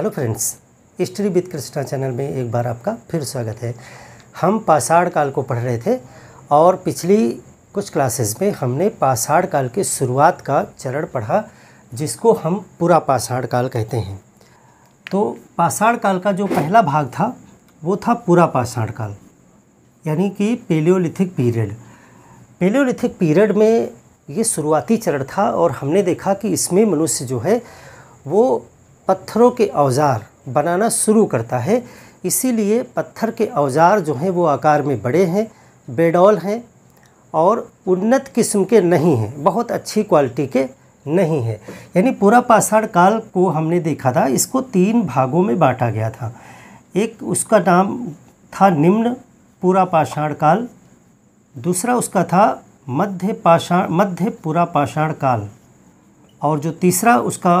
hello friends history with Krishna channel में एक बार आपका फिर स्वागत है हम पाषाण काल को पढ़ रहे थे और पिछली कुछ क्लासेस में हमने पाषाण काल के शुरुआत का चरण पढ़ा जिसको हम पूरा पाषाण काल कहते हैं तो पाषाण काल का जो पहला भाग था वो था पूरा पाषाण काल यानी कि पेलियोलिथिक पीरियड पेलियोलिथिक पीरियड में ये शुरुआती चरण था और हमने देखा कि इसमें मनुष्य जो है वो पत्थरों के औज़ार बनाना शुरू करता है इसीलिए पत्थर के औज़ार जो हैं वो आकार में बड़े हैं बेडौल हैं और उन्नत किस्म के नहीं हैं बहुत अच्छी क्वालिटी के नहीं है यानी पूरा पाषाण काल को हमने देखा था इसको तीन भागों में बांटा गया था एक उसका नाम था निम्न पूरा पाषाण काल दूसरा उसका था मध्य पाषाण मध्य पूरा पाषाण काल और जो तीसरा उसका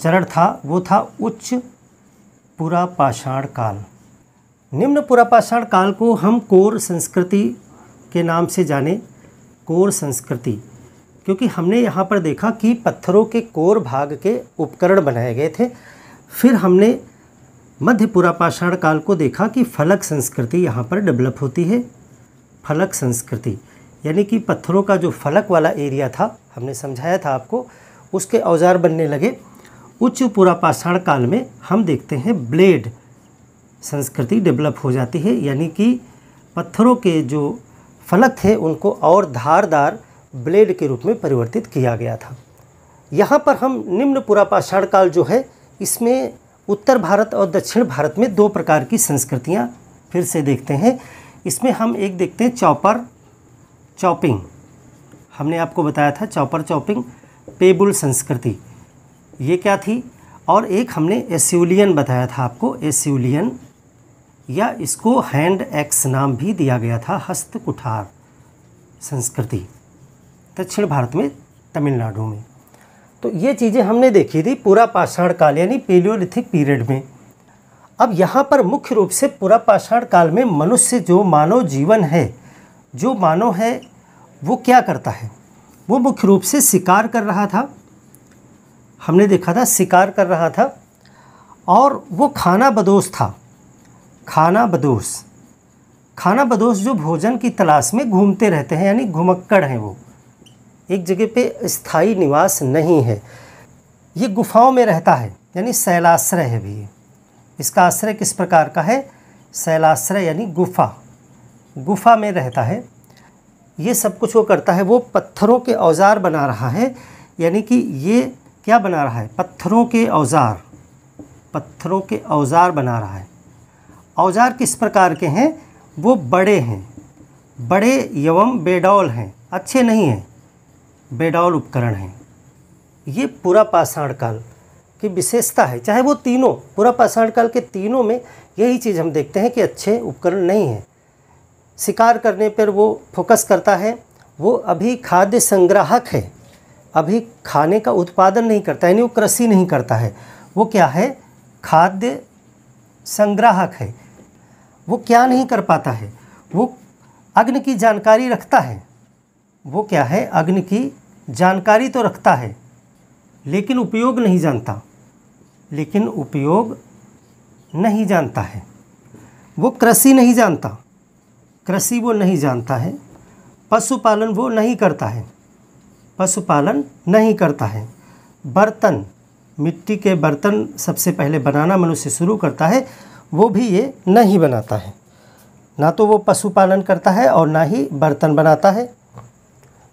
चरण था वो था उच्च पुरापाषाण काल निम्न पुरापाषाण काल को हम कोर संस्कृति के नाम से जाने कोर संस्कृति क्योंकि हमने यहाँ पर देखा कि पत्थरों के कोर भाग के उपकरण बनाए गए थे फिर हमने मध्य पुरापाषाण काल को देखा कि फलक संस्कृति यहाँ पर डेवलप होती है फलक संस्कृति यानी कि पत्थरों का जो फलक वाला एरिया था हमने समझाया था आपको उसके औजार बनने लगे उच्च पुरापाषाण काल में हम देखते हैं ब्लेड संस्कृति डेवलप हो जाती है यानी कि पत्थरों के जो फलक थे उनको और धारदार ब्लेड के रूप में परिवर्तित किया गया था यहाँ पर हम निम्न पुरापाषाण काल जो है इसमें उत्तर भारत और दक्षिण भारत में दो प्रकार की संस्कृतियाँ फिर से देखते हैं इसमें हम एक देखते हैं चौपर चौपिंग हमने आपको बताया था चौपर चौपिंग पेबुल संस्कृति ये क्या थी और एक हमने एस्यूलियन बताया था आपको एस्यूलियन या इसको हैंड एक्स नाम भी दिया गया था हस्त कुठार संस्कृति दक्षिण भारत में तमिलनाडु में तो ये चीज़ें हमने देखी थी पूरा पाषाण काल यानी पेलियोलिथिक पीरियड में अब यहाँ पर मुख्य रूप से पूरा पाषाण काल में मनुष्य जो मानव जीवन है जो मानव है वो क्या करता है वो मुख्य रूप से शिकार कर रहा था हमने देखा था शिकार कर रहा था और वो खाना बदोश था खाना बदोश खाना बदोश जो भोजन की तलाश में घूमते रहते हैं यानी घुमक्कड़ हैं वो एक जगह पे स्थाई निवास नहीं है ये गुफाओं में रहता है यानी शैलाश्रय है भी इसका आश्रय किस प्रकार का है शैलाश्रय यानी गुफा गुफा में रहता है ये सब कुछ वो करता है वो पत्थरों के औज़ार बना रहा है यानी कि ये क्या बना रहा है पत्थरों के औज़ार पत्थरों के औज़ार बना रहा है औज़ार किस प्रकार के हैं वो बड़े हैं बड़े एवं बेडौल हैं अच्छे नहीं हैं बेडौल उपकरण हैं ये पूरा पाषाण काल की विशेषता है चाहे वो तीनों पूरा पाषाण काल के तीनों में यही चीज़ हम देखते हैं कि अच्छे उपकरण नहीं हैं शिकार करने पर वो फोकस करता है वो अभी खाद्य संग्राहक है अभी खाने का उत्पादन नहीं करता यानी वो कृषि नहीं करता है वो क्या है खाद्य संग्राहक है वो क्या नहीं कर पाता है वो अग्नि की जानकारी रखता है वो क्या है अग्नि की जानकारी तो रखता है लेकिन उपयोग नहीं जानता लेकिन उपयोग नहीं जानता है वो कृषि नहीं जानता कृषि वो नहीं जानता है पशुपालन वो नहीं करता है पशुपालन नहीं करता है बर्तन मिट्टी के बर्तन सबसे पहले बनाना मनुष्य शुरू करता है वो भी ये नहीं बनाता है ना तो वो पशुपालन करता है और ना ही बर्तन बनाता है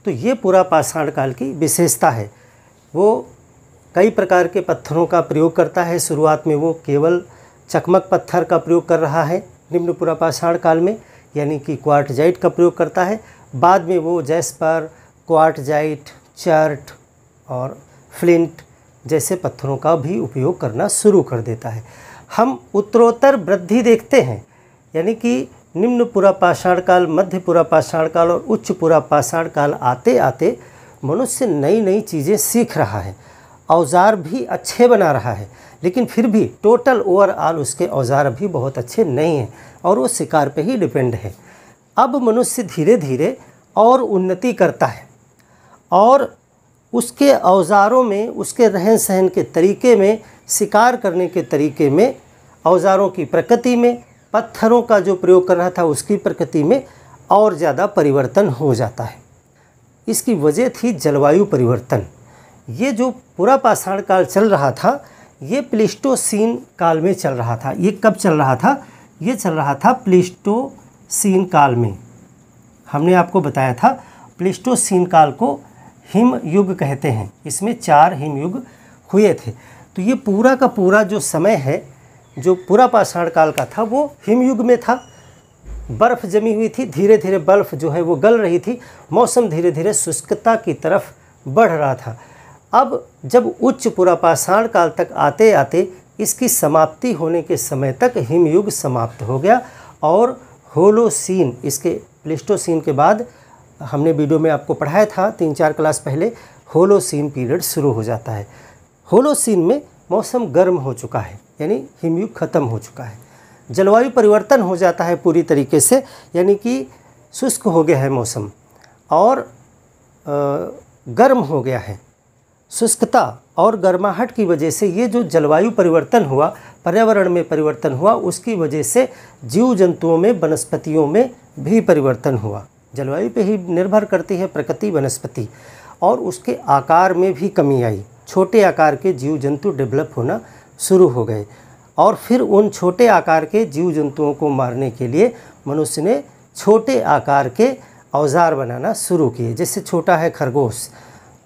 तो ये पूरा पाषाण काल की विशेषता है वो कई प्रकार के पत्थरों का प्रयोग करता है शुरुआत में वो केवल चकमक पत्थर का प्रयोग कर रहा है निम्न पाषाण काल में यानी कि क्वार्टजाइट का प्रयोग करता है बाद में वो पर क्वार्टजाइट चर्ट और फ्लिंट जैसे पत्थरों का भी उपयोग करना शुरू कर देता है हम उत्तरोत्तर वृद्धि देखते हैं यानी कि निम्न पुरापाषाण काल मध्य पुरापाषाण काल और उच्च पुरापाषाण काल आते आते मनुष्य नई नई चीज़ें सीख रहा है औजार भी अच्छे बना रहा है लेकिन फिर भी टोटल ओवरऑल उसके औजार भी बहुत अच्छे नहीं हैं और वो शिकार पे ही डिपेंड है अब मनुष्य धीरे धीरे और उन्नति करता है और उसके औजारों में उसके रहन सहन के तरीके में शिकार करने के तरीके में औजारों की प्रकृति में पत्थरों का जो प्रयोग कर रहा था उसकी प्रकृति में और ज़्यादा परिवर्तन हो जाता है इसकी वजह थी जलवायु परिवर्तन ये जो पूरा पाषाण काल चल रहा था ये प्लिस्टोसीन काल में चल रहा था ये कब चल रहा था ये चल रहा था प्लिस्टोसीन काल में हमने आपको बताया था प्लिस्टोसीन काल को हिम युग कहते हैं इसमें चार हिम युग हुए थे तो ये पूरा का पूरा जो समय है जो पूरा पाषाण काल का था वो हिमयुग में था बर्फ़ जमी हुई थी धीरे धीरे बर्फ़ जो है वो गल रही थी मौसम धीरे धीरे शुष्कता की तरफ बढ़ रहा था अब जब उच्च पुरापाषाण काल तक आते आते इसकी समाप्ति होने के समय तक हिमयुग समाप्त हो गया और होलोसीन इसके प्लेस्टोसीन के बाद हमने वीडियो में आपको पढ़ाया था तीन चार क्लास पहले होलोसीन पीरियड शुरू हो जाता है होलोसीन में मौसम गर्म हो चुका है यानी हिमयुग खत्म हो चुका है जलवायु परिवर्तन हो जाता है पूरी तरीके से यानी कि शुष्क हो गया है मौसम और गर्म हो गया है शुष्कता और गर्माहट की वजह से ये जो जलवायु परिवर्तन हुआ पर्यावरण में परिवर्तन हुआ उसकी वजह से जीव जंतुओं में वनस्पतियों में भी परिवर्तन हुआ जलवायु पे ही निर्भर करती है प्रकृति वनस्पति और उसके आकार में भी कमी आई छोटे आकार के जीव जंतु डेवलप होना शुरू हो गए और फिर उन छोटे आकार के जीव जंतुओं को मारने के लिए मनुष्य ने छोटे आकार के औजार बनाना शुरू किए जैसे छोटा है खरगोश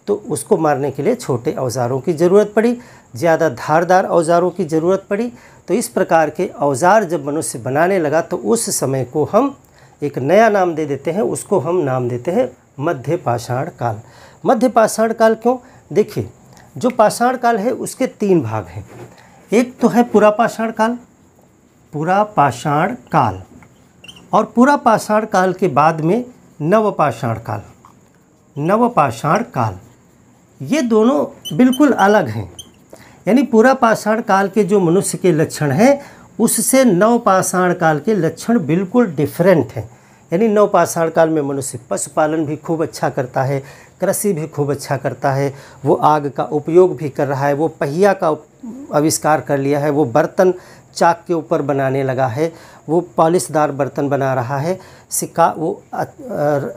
तो उसको मारने के लिए छोटे औजारों की ज़रूरत पड़ी ज़्यादा धारदार औजारों की ज़रूरत पड़ी तो इस प्रकार के औजार जब मनुष्य बनाने लगा तो उस समय को हम एक नया नाम दे देते हैं उसको हम नाम देते हैं मध्य पाषाण काल मध्य पाषाण काल क्यों देखिए जो पाषाण काल है उसके तीन भाग हैं एक तो है पूरा पाषाण काल पूरा पाषाण काल और पूरा पाषाण काल के बाद में नवपाषाण काल नवपाषाण काल ये दोनों बिल्कुल अलग हैं यानी पूरा पाषाण काल के जो मनुष्य के लक्षण हैं उससे नव पाषाण काल के लक्षण बिल्कुल डिफरेंट हैं यानी नव पाषाण काल में मनुष्य पशुपालन भी खूब अच्छा करता है कृषि भी खूब अच्छा करता है वो आग का उपयोग भी कर रहा है वो पहिया का आविष्कार कर लिया है वो बर्तन चाक के ऊपर बनाने लगा है वो पॉलिशदार बर्तन बना रहा है सिक्का वो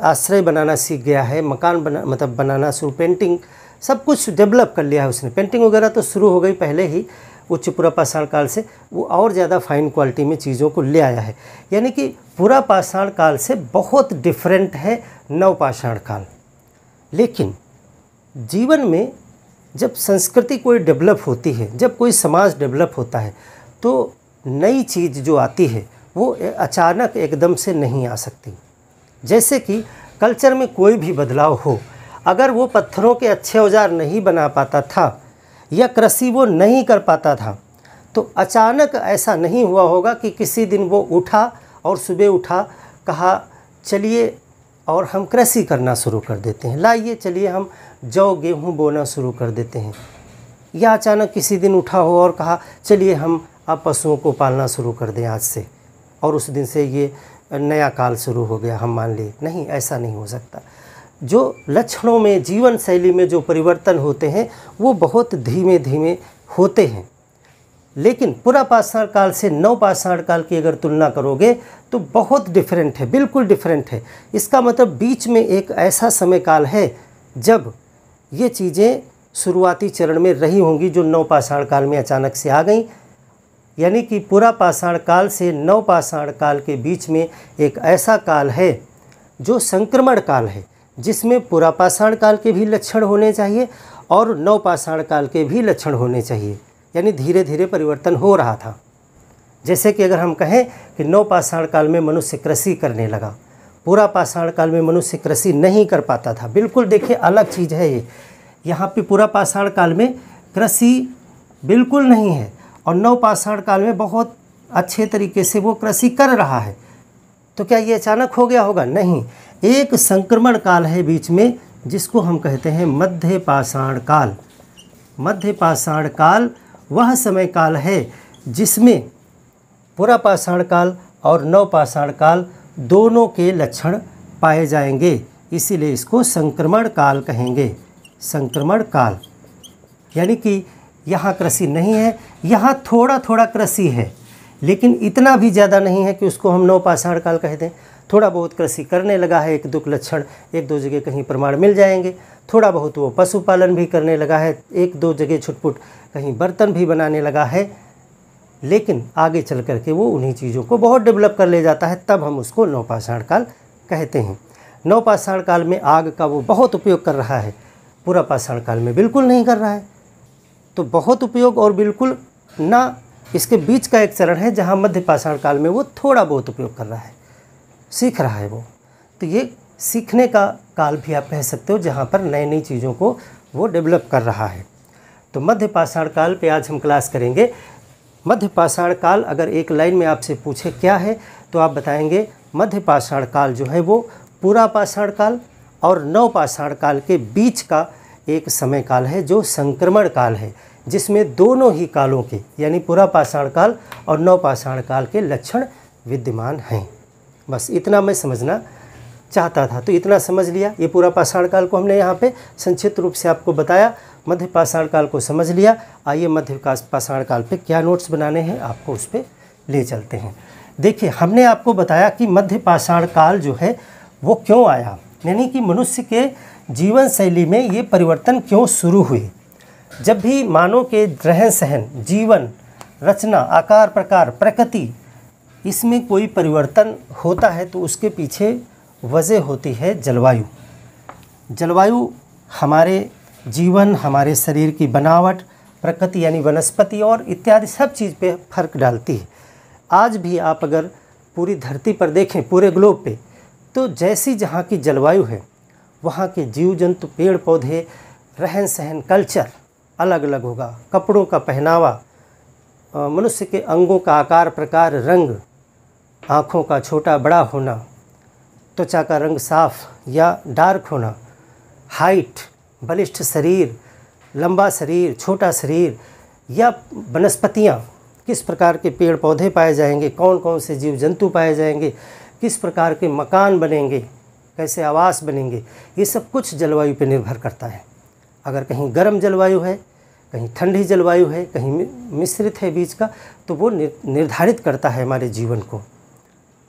आश्रय बनाना सीख गया है मकान बना मतलब बनाना शुरू पेंटिंग सब कुछ डेवलप कर लिया है उसने पेंटिंग वगैरह तो शुरू हो गई पहले ही उच्च पूरा पाषाण काल से वो और ज़्यादा फाइन क्वालिटी में चीज़ों को ले आया है यानी कि पूरा पाषाण काल से बहुत डिफरेंट है नवपाषाण काल लेकिन जीवन में जब संस्कृति कोई डेवलप होती है जब कोई समाज डेवलप होता है तो नई चीज़ जो आती है वो अचानक एकदम से नहीं आ सकती जैसे कि कल्चर में कोई भी बदलाव हो अगर वो पत्थरों के अच्छे औजार नहीं बना पाता था या कृषि वो नहीं कर पाता था तो अचानक ऐसा नहीं हुआ होगा कि किसी दिन वो उठा और सुबह उठा कहा चलिए और हम कृषि करना शुरू कर देते हैं लाइए चलिए हम जौ गेहूँ बोना शुरू कर देते हैं या अचानक किसी दिन उठा हो और कहा चलिए हम अब पशुओं को पालना शुरू कर दें आज से और उस दिन से ये नया काल शुरू हो गया हम मान लिए नहीं ऐसा नहीं हो सकता जो लक्षणों में जीवन शैली में जो परिवर्तन होते हैं वो बहुत धीमे धीमे होते हैं लेकिन पूरा पाषाण काल से नवपाषाण पाषाण काल की अगर तुलना करोगे तो बहुत डिफरेंट है बिल्कुल डिफरेंट है इसका मतलब बीच में एक ऐसा समय काल है जब ये चीज़ें शुरुआती चरण में रही होंगी जो नवपाषाण पाषाण काल में अचानक से आ गई यानी कि पूरा पाषाण काल से नवपाषाण पाषाण काल के बीच में एक ऐसा काल है जो संक्रमण काल है जिसमें पुरापाषाण काल के भी लक्षण होने चाहिए और नवपाषाण काल के भी लक्षण होने चाहिए यानी धीरे धीरे परिवर्तन हो रहा था जैसे कि अगर हम कहें कि नवपाषाण काल में मनुष्य कृषि करने लगा पूरा पाषाण काल में मनुष्य कृषि नहीं कर पाता था बिल्कुल देखिए अलग चीज़ है ये यहाँ पे पूरा पाषाण काल में कृषि बिल्कुल नहीं है और नवपाषाण काल में बहुत अच्छे तरीके से वो कृषि कर रहा है तो क्या ये अचानक हो गया होगा नहीं एक संक्रमण काल है बीच में जिसको हम कहते हैं मध्य पाषाण काल मध्य पाषाण काल वह समय काल है जिसमें पूरा पाषाण काल और नव पाषाण काल दोनों के लक्षण पाए जाएंगे इसीलिए इसको संक्रमण काल कहेंगे संक्रमण काल यानी कि यहाँ कृषि नहीं है यहाँ थोड़ा थोड़ा कृषि है लेकिन इतना भी ज़्यादा नहीं है कि उसको हम नव पाषाण काल कह दें थोड़ा बहुत कृषि करने लगा है एक दुख लक्षण एक दो जगह कहीं प्रमाण मिल जाएंगे थोड़ा बहुत वो पशुपालन भी करने लगा है एक दो जगह छुटपुट कहीं बर्तन भी बनाने लगा है लेकिन आगे चल कर के वो उन्हीं चीज़ों को बहुत डेवलप कर ले जाता है तब हम उसको नौपाषाण काल कहते हैं नौपाषाण काल में आग का वो बहुत उपयोग कर रहा है पूरा पाषाण काल में बिल्कुल नहीं कर रहा है तो बहुत उपयोग और बिल्कुल ना इसके बीच का एक चरण है जहाँ मध्य पाषाण काल में वो थोड़ा बहुत उपयोग कर रहा है सीख रहा है वो तो ये सीखने का काल भी आप कह सकते हो जहाँ पर नई नई चीज़ों को वो डेवलप कर रहा है तो मध्य पाषाण काल पे आज हम क्लास करेंगे मध्य पाषाण काल अगर एक लाइन में आपसे पूछे क्या है तो आप बताएंगे मध्य पाषाण काल जो है वो पूरा पाषाण काल और नव पाषाण काल के बीच का एक समय काल है जो संक्रमण काल है जिसमें दोनों ही कालों के यानी पूरा पाषाण काल और नव पाषाण काल के लक्षण विद्यमान हैं बस इतना मैं समझना चाहता था तो इतना समझ लिया ये पूरा पाषाण काल को हमने यहाँ पे संक्षिप्त रूप से आपको बताया मध्य पाषाण काल को समझ लिया आइए मध्य पाषाण काल पे क्या नोट्स बनाने हैं आपको उस पर ले चलते हैं देखिए हमने आपको बताया कि मध्य पाषाण काल जो है वो क्यों आया यानी कि मनुष्य के जीवन शैली में ये परिवर्तन क्यों शुरू हुए जब भी मानव के रहन सहन जीवन रचना आकार प्रकार प्रकृति इसमें कोई परिवर्तन होता है तो उसके पीछे वजह होती है जलवायु जलवायु हमारे जीवन हमारे शरीर की बनावट प्रकृति यानी वनस्पति और इत्यादि सब चीज़ पे फर्क डालती है आज भी आप अगर पूरी धरती पर देखें पूरे ग्लोब पे तो जैसी जहाँ की जलवायु है वहाँ के जीव जंतु पेड़ पौधे रहन सहन कल्चर अलग अलग होगा कपड़ों का पहनावा मनुष्य के अंगों का आकार प्रकार रंग आँखों का छोटा बड़ा होना त्वचा का रंग साफ या डार्क होना हाइट बलिष्ठ शरीर लंबा शरीर छोटा शरीर या वनस्पतियाँ किस प्रकार के पेड़ पौधे पाए जाएंगे कौन कौन से जीव जंतु पाए जाएंगे किस प्रकार के मकान बनेंगे कैसे आवास बनेंगे ये सब कुछ जलवायु पर निर्भर करता है अगर कहीं गर्म जलवायु है कहीं ठंडी जलवायु है कहीं मिश्रित है बीज का तो वो निर्धारित करता है हमारे जीवन को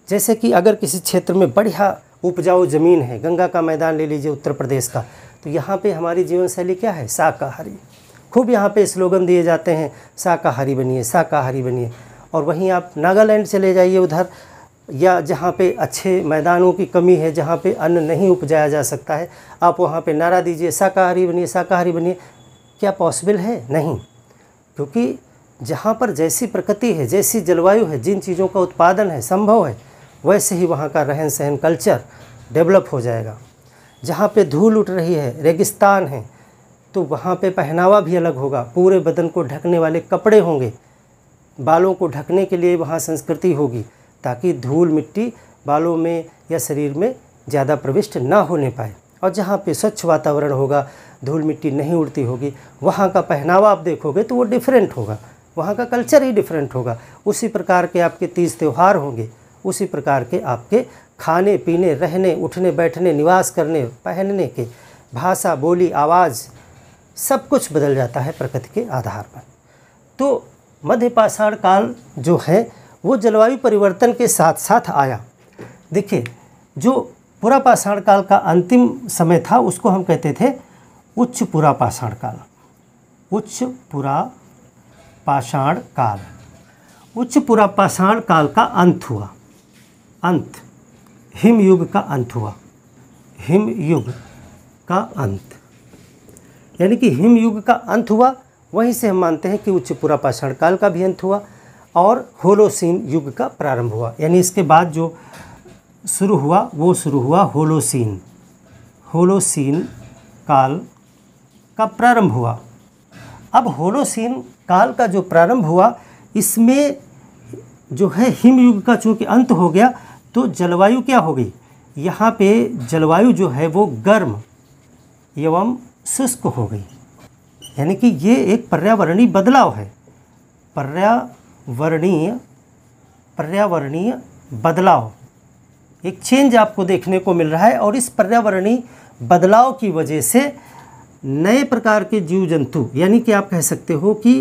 जैसे कि अगर किसी क्षेत्र में बढ़िया उपजाऊ ज़मीन है गंगा का मैदान ले लीजिए उत्तर प्रदेश का तो यहाँ पे हमारी जीवन शैली क्या है शाकाहारी खूब यहाँ पे स्लोगन दिए जाते हैं शाकाहारी बनिए शाकाहारी बनिए और वहीं आप नागालैंड चले जाइए उधर या जहाँ पे अच्छे मैदानों की कमी है जहाँ पे अन्न नहीं उपजाया जा सकता है आप वहाँ पे नारा दीजिए शाकाहारी बनिए शाकाहारी बनिए क्या पॉसिबल है नहीं क्योंकि जहाँ पर जैसी प्रकृति है जैसी जलवायु है जिन चीज़ों का उत्पादन है संभव है वैसे ही वहाँ का रहन सहन कल्चर डेवलप हो जाएगा जहाँ पे धूल उठ रही है रेगिस्तान है तो वहाँ पे पहनावा भी अलग होगा पूरे बदन को ढकने वाले कपड़े होंगे बालों को ढकने के लिए वहाँ संस्कृति होगी ताकि धूल मिट्टी बालों में या शरीर में ज़्यादा प्रविष्ट ना होने पाए और जहाँ पे स्वच्छ वातावरण होगा धूल मिट्टी नहीं उड़ती होगी वहाँ का पहनावा आप देखोगे तो वो डिफरेंट होगा वहाँ का कल्चर ही डिफरेंट होगा उसी प्रकार के आपके तीज त्यौहार होंगे उसी प्रकार के आपके खाने पीने रहने उठने बैठने निवास करने पहनने के भाषा बोली आवाज़ सब कुछ बदल जाता है प्रकृति के आधार पर तो मध्य पाषाण काल जो है वो जलवायु परिवर्तन के साथ साथ आया देखिए जो पूरा पाषाण काल का अंतिम समय था उसको हम कहते थे उच्च पूरा पाषाण काल उच्च पूरा पाषाण काल उच्च पूरा पाषाण काल का अंत हुआ अंत हिम युग का अंत हुआ हिम युग का अंत यानी कि हिम युग का अंत हुआ वहीं से हम मानते हैं कि उच्च पुरा पाषाण काल का भी अंत हुआ और होलोसीन युग का प्रारंभ हुआ यानी इसके बाद जो शुरू हुआ वो शुरू हुआ होलोसीन होलोसीन काल का प्रारंभ हुआ अब होलोसीन काल का जो प्रारंभ हुआ इसमें जो है हिमयुग का चूँकि अंत हो गया तो जलवायु क्या हो गई यहाँ पे जलवायु जो है वो गर्म एवं शुष्क हो गई यानी कि ये एक पर्यावरणीय बदलाव है पर्यावरणीय पर्यावरणीय बदलाव एक चेंज आपको देखने को मिल रहा है और इस पर्यावरणीय बदलाव की वजह से नए प्रकार के जीव जंतु यानी कि आप कह सकते हो कि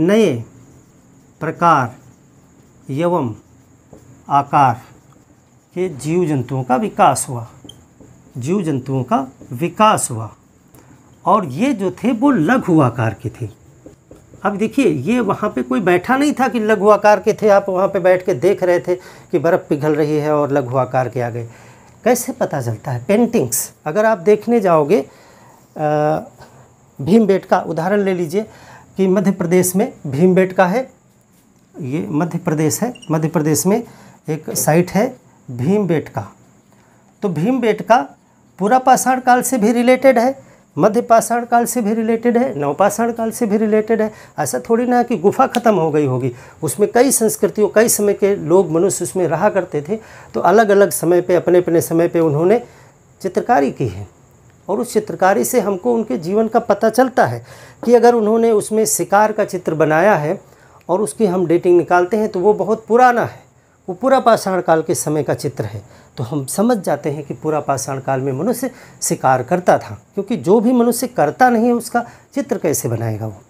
नए प्रकार एवं आकार के जीव जंतुओं का विकास हुआ जीव जंतुओं का विकास हुआ और ये जो थे वो लघु आकार के थे अब देखिए ये वहाँ पे कोई बैठा नहीं था कि लघु आकार के थे आप वहाँ पे बैठ के देख रहे थे कि बर्फ़ पिघल रही है और लघु आकार के आ गए कैसे पता चलता है पेंटिंग्स अगर आप देखने जाओगे भीमबेट का उदाहरण ले लीजिए कि मध्य प्रदेश में भीमबेट का है ये मध्य प्रदेश है मध्य प्रदेश में एक साइट है भीम बेटका का तो भीम बेटका का पूरा पाषाण काल से भी रिलेटेड है मध्य पाषाण काल से भी रिलेटेड है नवपाषाण काल से भी रिलेटेड है ऐसा थोड़ी ना कि गुफा ख़त्म हो गई होगी उसमें कई संस्कृतियों कई समय के लोग मनुष्य उसमें रहा करते थे तो अलग अलग समय पे अपने अपने समय पे उन्होंने चित्रकारी की है और उस चित्रकारी से हमको उनके जीवन का पता चलता है कि अगर उन्होंने उसमें शिकार का चित्र बनाया है और उसकी हम डेटिंग निकालते हैं तो वो बहुत पुराना है वो पूरा पाषाण काल के समय का चित्र है तो हम समझ जाते हैं कि पूरा पाषाण काल में मनुष्य शिकार करता था क्योंकि जो भी मनुष्य करता नहीं है उसका चित्र कैसे बनाएगा वो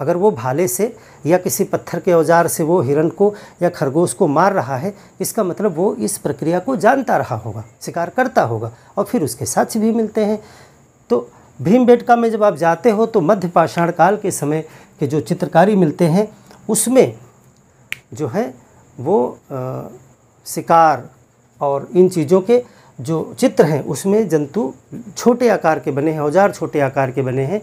अगर वो भाले से या किसी पत्थर के औजार से वो हिरण को या खरगोश को मार रहा है इसका मतलब वो इस प्रक्रिया को जानता रहा होगा शिकार करता होगा और फिर उसके साथ भी मिलते हैं तो भीम बेटका में जब आप जाते हो तो मध्य पाषाण काल के समय के जो चित्रकारी मिलते हैं उसमें जो है वो आ, शिकार और इन चीज़ों के जो चित्र हैं उसमें जंतु छोटे आकार के बने हैं औजार छोटे आकार के बने हैं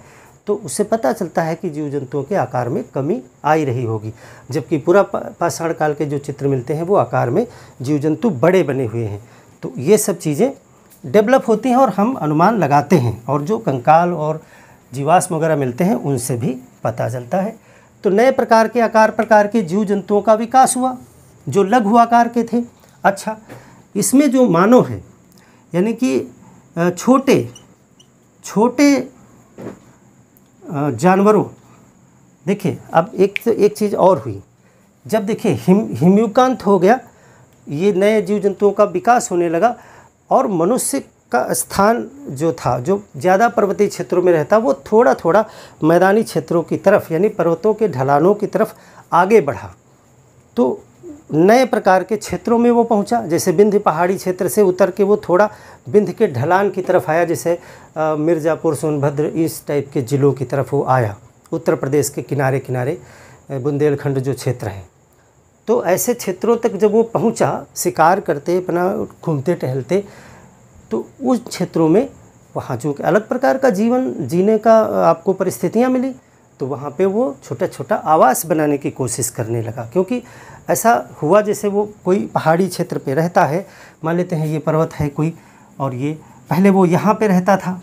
तो उससे पता चलता है कि जीव जंतुओं के आकार में कमी आई रही होगी जबकि पूरा पाषाण काल के जो चित्र मिलते हैं वो आकार में जीव जंतु बड़े बने हुए हैं तो ये सब चीज़ें डेवलप होती हैं और हम अनुमान लगाते हैं और जो कंकाल और जीवाश्म वगैरह मिलते हैं उनसे भी पता चलता है तो नए प्रकार के आकार प्रकार के जीव जंतुओं का विकास हुआ जो लघु आकार के थे अच्छा इसमें जो मानव है यानी कि छोटे छोटे जानवरों देखिए अब एक तो एक चीज़ और हुई जब देखिए हिम हिम्युकांत हो गया ये नए जीव जंतुओं का विकास होने लगा और मनुष्य का स्थान जो था जो ज़्यादा पर्वतीय क्षेत्रों में रहता वो थोड़ा थोड़ा मैदानी क्षेत्रों की तरफ यानी पर्वतों के ढलानों की तरफ आगे बढ़ा तो नए प्रकार के क्षेत्रों में वो पहुंचा जैसे विंध्य पहाड़ी क्षेत्र से उतर के वो थोड़ा विंध्य के ढलान की तरफ आया जैसे मिर्ज़ापुर सोनभद्र इस टाइप के ज़िलों की तरफ वो आया उत्तर प्रदेश के किनारे किनारे बुंदेलखंड जो क्षेत्र हैं तो ऐसे क्षेत्रों तक जब वो पहुंचा शिकार करते अपना घूमते टहलते तो उस क्षेत्रों में वहाँ जो अलग प्रकार का जीवन जीने का आपको परिस्थितियाँ मिली तो वहाँ पे वो छोटा छोटा आवास बनाने की कोशिश करने लगा क्योंकि ऐसा हुआ जैसे वो कोई पहाड़ी क्षेत्र पे रहता है मान लेते हैं ये पर्वत है कोई और ये पहले वो यहाँ पे रहता था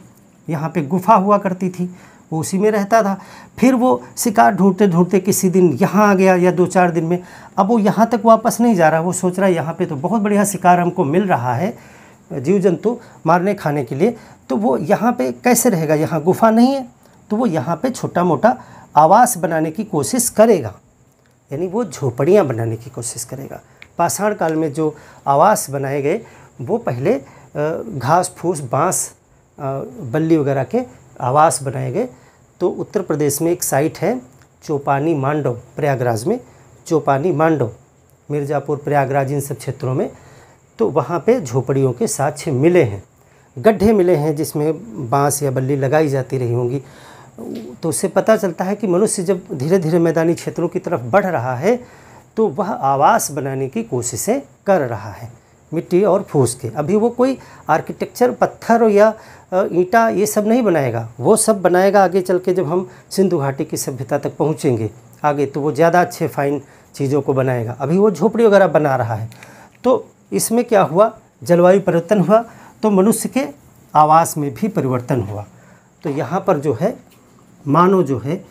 यहाँ पे गुफा हुआ करती थी वो उसी में रहता था फिर वो शिकार ढूंढते ढूंढते किसी दिन यहाँ आ गया या दो चार दिन में अब वो यहाँ तक वापस नहीं जा रहा वो सोच रहा है यहाँ पर तो बहुत बढ़िया शिकार हमको मिल रहा है जीव जंतु मारने खाने के लिए तो वो यहाँ पर कैसे रहेगा यहाँ गुफा नहीं है तो वो यहाँ पर छोटा मोटा आवास बनाने की कोशिश करेगा यानी वो झोपड़ियाँ बनाने की कोशिश करेगा पाषाण काल में जो आवास बनाए गए वो पहले घास फूस बाँस बल्ली वगैरह के आवास बनाए गए तो उत्तर प्रदेश में एक साइट है चौपानी मांडव प्रयागराज में चौपानी मांडव मिर्ज़ापुर प्रयागराज इन सब क्षेत्रों में तो वहाँ पे झोपड़ियों के साक्ष्य मिले हैं गड्ढे मिले हैं जिसमें बांस या बल्ली लगाई जाती रही होंगी तो उससे पता चलता है कि मनुष्य जब धीरे धीरे मैदानी क्षेत्रों की तरफ बढ़ रहा है तो वह आवास बनाने की कोशिशें कर रहा है मिट्टी और फूस के अभी वो कोई आर्किटेक्चर पत्थर या ईंटा ये सब नहीं बनाएगा वो सब बनाएगा आगे चल के जब हम सिंधु घाटी की सभ्यता तक पहुँचेंगे आगे तो वो ज़्यादा अच्छे फाइन चीज़ों को बनाएगा अभी वो झोपड़ी वगैरह बना रहा है तो इसमें क्या हुआ जलवायु परिवर्तन हुआ तो मनुष्य के आवास में भी परिवर्तन हुआ तो यहाँ पर जो है मानव जो है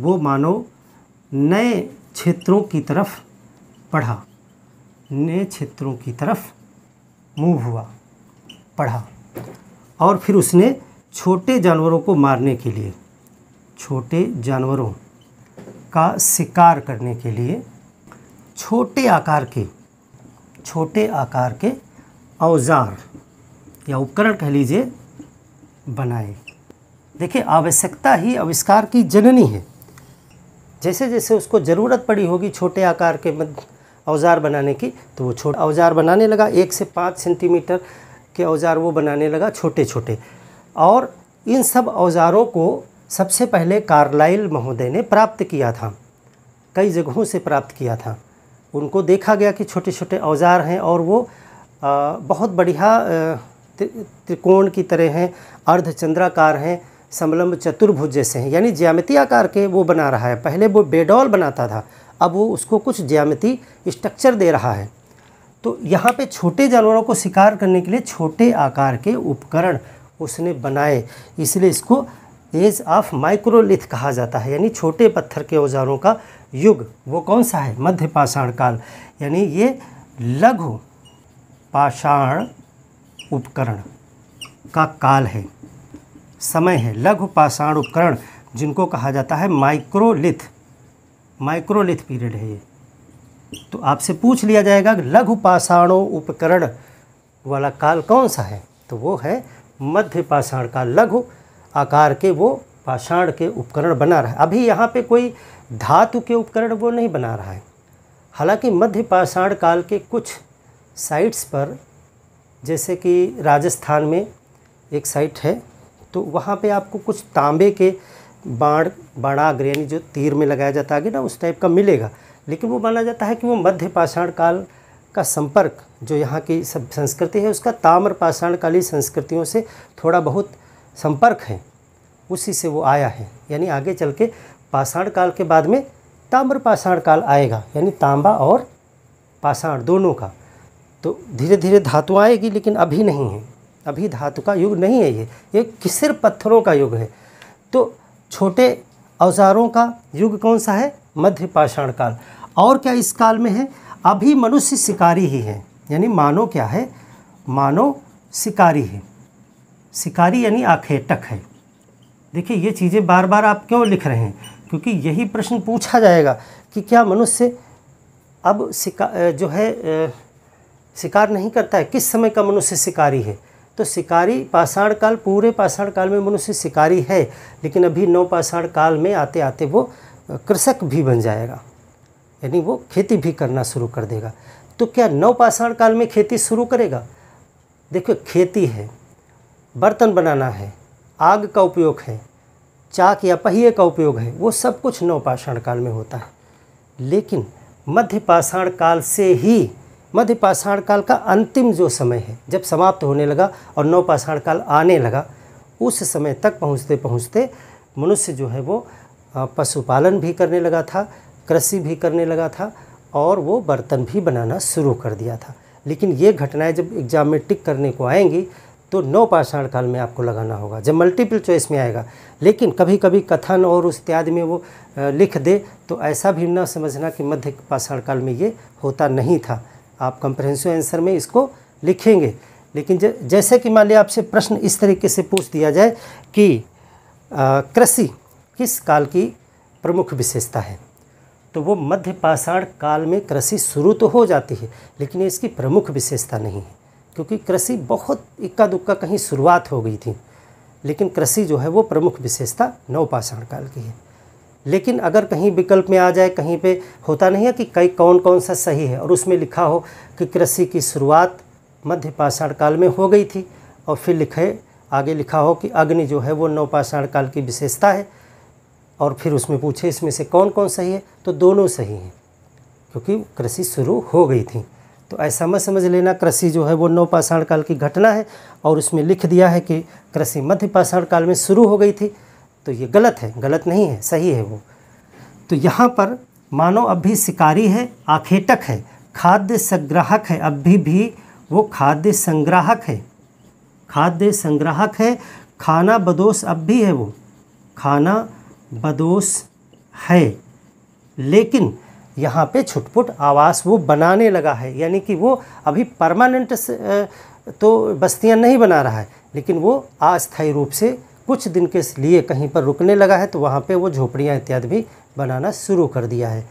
वो मानव नए क्षेत्रों की तरफ पढ़ा नए क्षेत्रों की तरफ मूव हुआ पढ़ा और फिर उसने छोटे जानवरों को मारने के लिए छोटे जानवरों का शिकार करने के लिए छोटे आकार के छोटे आकार के औजार या उपकरण कह लीजिए बनाए देखिए आवश्यकता ही आविष्कार की जननी है जैसे जैसे उसको ज़रूरत पड़ी होगी छोटे आकार के औजार बनाने की तो वो छोटा औजार बनाने लगा एक से पाँच सेंटीमीटर के औजार वो बनाने लगा छोटे छोटे और इन सब औजारों को सबसे पहले कार्लाइल महोदय ने प्राप्त किया था कई जगहों से प्राप्त किया था उनको देखा गया कि छोटे छोटे औजार हैं और वो आ, बहुत बढ़िया त्रिकोण की तरह हैं अर्धचंद्राकार हैं समलम्ब चतुर्भुज जैसे हैं यानी ज्यामिति आकार के वो बना रहा है पहले वो बेडॉल बनाता था अब वो उसको कुछ ज्यामिति स्ट्रक्चर दे रहा है तो यहाँ पे छोटे जानवरों को शिकार करने के लिए छोटे आकार के उपकरण उसने बनाए इसलिए इसको एज ऑफ माइक्रोलिथ कहा जाता है यानी छोटे पत्थर के औजारों का युग वो कौन सा है मध्य पाषाण काल यानी ये लघु पाषाण उपकरण का काल है समय है लघु पाषाण उपकरण जिनको कहा जाता है माइक्रोलिथ माइक्रोलिथ पीरियड है ये तो आपसे पूछ लिया जाएगा लघु पाषाणों उपकरण वाला काल कौन सा है तो वो है मध्य पाषाण काल लघु आकार के वो पाषाण के उपकरण बना रहा है अभी यहाँ पे कोई धातु के उपकरण वो नहीं बना रहा है हालांकि मध्य पाषाण काल के कुछ साइट्स पर जैसे कि राजस्थान में एक साइट है तो वहाँ पे आपको कुछ तांबे के बाण बाणाग्र यानी जो तीर में लगाया जाता है ना उस टाइप का मिलेगा लेकिन वो माना जाता है कि वो मध्य पाषाण काल का संपर्क जो यहाँ की सब संस्कृति है उसका ताम्र पाषाणकालीन संस्कृतियों से थोड़ा बहुत संपर्क है उसी से वो आया है यानी आगे चल के पाषाण काल के बाद में ताम्र पाषाण काल आएगा यानी तांबा और पाषाण दोनों का तो धीरे धीरे धातु आएगी लेकिन अभी नहीं है अभी धातु का युग नहीं है ये ये किसिर पत्थरों का युग है तो छोटे औजारों का युग कौन सा है मध्य पाषाण काल और क्या इस काल में है अभी मनुष्य शिकारी ही है यानी मानो क्या है मानो शिकारी है शिकारी यानी आखेटक है देखिए ये चीज़ें बार बार आप क्यों लिख रहे हैं क्योंकि यही प्रश्न पूछा जाएगा कि क्या मनुष्य अब शिकार जो है शिकार नहीं करता है किस समय का मनुष्य शिकारी है तो शिकारी पाषाण काल पूरे पाषाण काल में मनुष्य शिकारी है लेकिन अभी नौ पाषाण काल में आते आते वो कृषक भी बन जाएगा यानी वो खेती भी करना शुरू कर देगा तो क्या नौ पाषाण काल में खेती शुरू करेगा देखो खेती है बर्तन बनाना है आग का उपयोग है चाक या पहिए का उपयोग है वो सब कुछ नौ पाषाण काल में होता है लेकिन मध्य पाषाण काल से ही मध्य पाषाण काल का अंतिम जो समय है जब समाप्त होने लगा और नव पाषाण काल आने लगा उस समय तक पहुँचते पहुँचते मनुष्य जो है वो पशुपालन भी करने लगा था कृषि भी करने लगा था और वो बर्तन भी बनाना शुरू कर दिया था लेकिन ये घटनाएं जब एग्जाम में टिक करने को आएंगी तो नौ पाषाण काल में आपको लगाना होगा जब मल्टीपल चॉइस में आएगा लेकिन कभी कभी कथन और उस इत्यादि में वो लिख दे तो ऐसा भी ना समझना कि मध्य पाषाण काल में ये होता नहीं था आप कंप्रहेंसिव आंसर में इसको लिखेंगे लेकिन जैसे कि मान लिया आपसे प्रश्न इस तरीके से पूछ दिया जाए कि कृषि किस काल की प्रमुख विशेषता है तो वो मध्य पाषाण काल में कृषि शुरू तो हो जाती है लेकिन इसकी प्रमुख विशेषता नहीं है क्योंकि कृषि बहुत इक्का दुक्का कहीं शुरुआत हो गई थी लेकिन कृषि जो है वो प्रमुख विशेषता नवपाषाण काल की है लेकिन अगर कहीं विकल्प में आ जाए कहीं पे होता नहीं है कि कई कौन कौन सा सही है और उसमें लिखा हो कि कृषि की शुरुआत मध्य पाषाण काल में हो गई थी और फिर लिखे आगे लिखा हो कि अग्नि जो है वो नवपाषाण काल की विशेषता है और फिर उसमें पूछे इसमें से कौन कौन सही है तो दोनों सही हैं क्योंकि कृषि शुरू हो गई थी तो ऐसा मत समझ लेना कृषि जो है वो नवपाषाण काल की घटना है और उसमें लिख दिया है कि कृषि मध्य पाषाण काल में शुरू हो गई थी तो ये गलत है गलत नहीं है सही है वो तो यहाँ पर मानव अब भी शिकारी है आखेटक है खाद्य संग्राहक है अब भी वो खाद्य संग्राहक है खाद्य संग्राहक है खाना बदोश अब भी है वो खाना बदोश है लेकिन यहाँ पे छुटपुट आवास वो बनाने लगा है यानी कि वो अभी परमानेंट तो बस्तियाँ नहीं बना रहा है लेकिन वो अस्थायी रूप से कुछ दिन के लिए कहीं पर रुकने लगा है तो वहाँ पे वो झोपड़ियाँ इत्यादि भी बनाना शुरू कर दिया है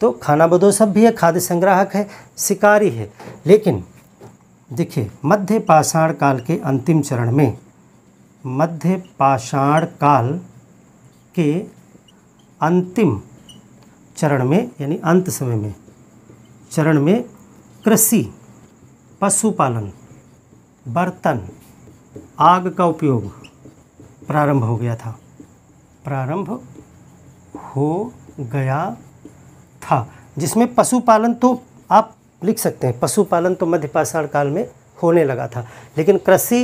तो खाना बदोसब भी है खाद्य संग्राहक है शिकारी है लेकिन देखिए मध्य पाषाण काल के अंतिम चरण में मध्य पाषाण काल के अंतिम चरण में यानी अंत समय में चरण में कृषि पशुपालन बर्तन आग का उपयोग प्रारंभ हो गया था प्रारंभ हो गया था जिसमें पशुपालन तो आप लिख सकते हैं पशुपालन तो मध्य पाषाण काल में होने लगा था लेकिन कृषि